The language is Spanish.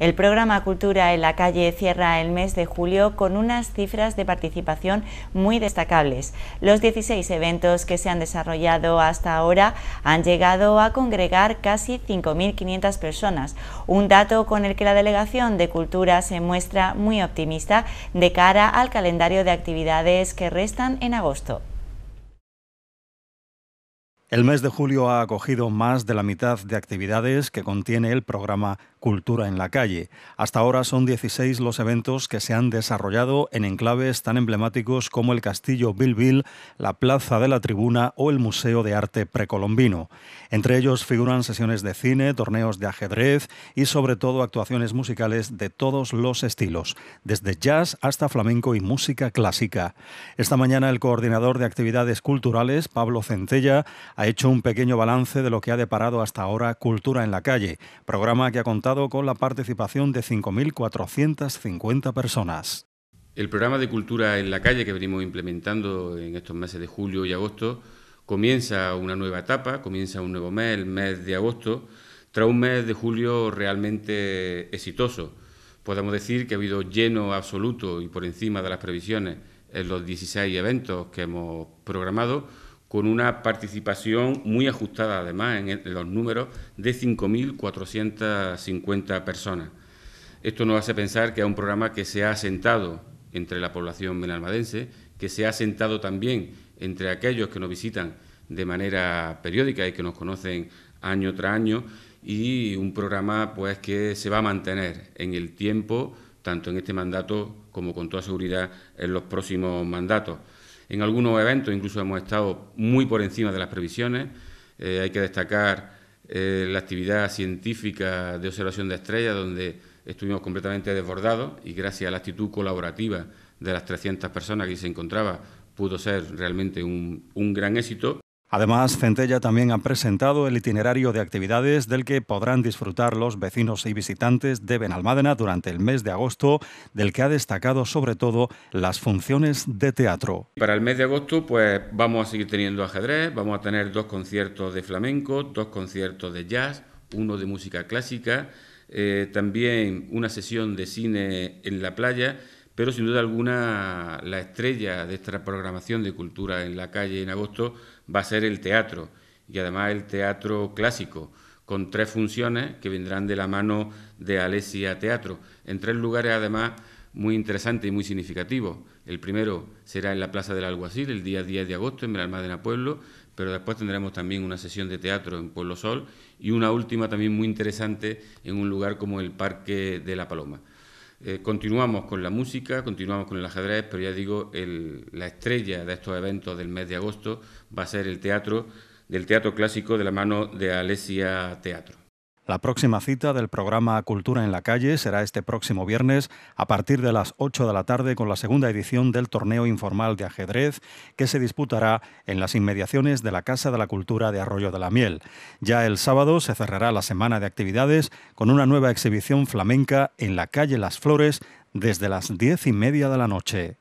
El programa Cultura en la calle cierra el mes de julio con unas cifras de participación muy destacables. Los 16 eventos que se han desarrollado hasta ahora han llegado a congregar casi 5.500 personas, un dato con el que la Delegación de Cultura se muestra muy optimista de cara al calendario de actividades que restan en agosto. El mes de julio ha acogido más de la mitad de actividades que contiene el programa Cultura en la Calle. Hasta ahora son 16 los eventos que se han desarrollado en enclaves tan emblemáticos como el Castillo Bilbil, la Plaza de la Tribuna o el Museo de Arte Precolombino. Entre ellos figuran sesiones de cine, torneos de ajedrez y sobre todo actuaciones musicales de todos los estilos, desde jazz hasta flamenco y música clásica. Esta mañana el coordinador de actividades culturales, Pablo Centella, ha hecho un pequeño balance de lo que ha deparado hasta ahora Cultura en la Calle, programa que ha contado con la participación de 5.450 personas. El programa de cultura en la calle que venimos implementando en estos meses de julio y agosto comienza una nueva etapa, comienza un nuevo mes, el mes de agosto, tras un mes de julio realmente exitoso. Podemos decir que ha habido lleno absoluto y por encima de las previsiones en los 16 eventos que hemos programado, con una participación muy ajustada además en, los números de 5.450 personas. Esto nos hace pensar que es un programa que se ha asentado entre la población menalmadense, que se ha asentado también entre aquellos que nos visitan de manera periódica y que nos conocen año tras año y un programa pues que se va a mantener en el tiempo, tanto en este mandato como con toda seguridad en los próximos mandatos. En algunos eventos incluso hemos estado muy por encima de las previsiones. Eh, hay que destacar eh, la actividad científica de observación de estrellas, donde estuvimos completamente desbordados y gracias a la actitud colaborativa de las 300 personas que se encontraba pudo ser realmente un gran éxito. Además, Centella también ha presentado el itinerario de actividades del que podrán disfrutar los vecinos y visitantes de Benalmádena durante el mes de agosto, del que ha destacado sobre todo las funciones de teatro. Para el mes de agosto, pues vamos a seguir teniendo ajedrez, vamos a tener dos conciertos de flamenco, dos conciertos de jazz, uno de música clásica, eh, también una sesión de cine en la playa pero sin duda alguna la estrella de esta programación de cultura en la calle en agosto va a ser el teatro, y además el teatro clásico, con tres funciones que vendrán de la mano de Alesia Teatro, en tres lugares además muy interesantes y muy significativos. El primero será en la Plaza del Alguacil, el día 10 de agosto, en de Pueblo, pero después tendremos también una sesión de teatro en Pueblo Sol y una última también muy interesante en un lugar como el Parque de la Paloma. Eh, continuamos con la música, continuamos con el ajedrez, pero ya digo, la estrella de estos eventos del mes de agosto va a ser el teatro, del teatro clásico de la mano de Alesia Teatro. La próxima cita del programa Cultura en la Calle será este próximo viernes a partir de las 8 de la tarde con la segunda edición del torneo informal de ajedrez que se disputará en las inmediaciones de la Casa de la Cultura de Arroyo de la Miel. Ya el sábado se cerrará la semana de actividades con una nueva exhibición flamenca en la calle Las Flores desde las 10 y media de la noche.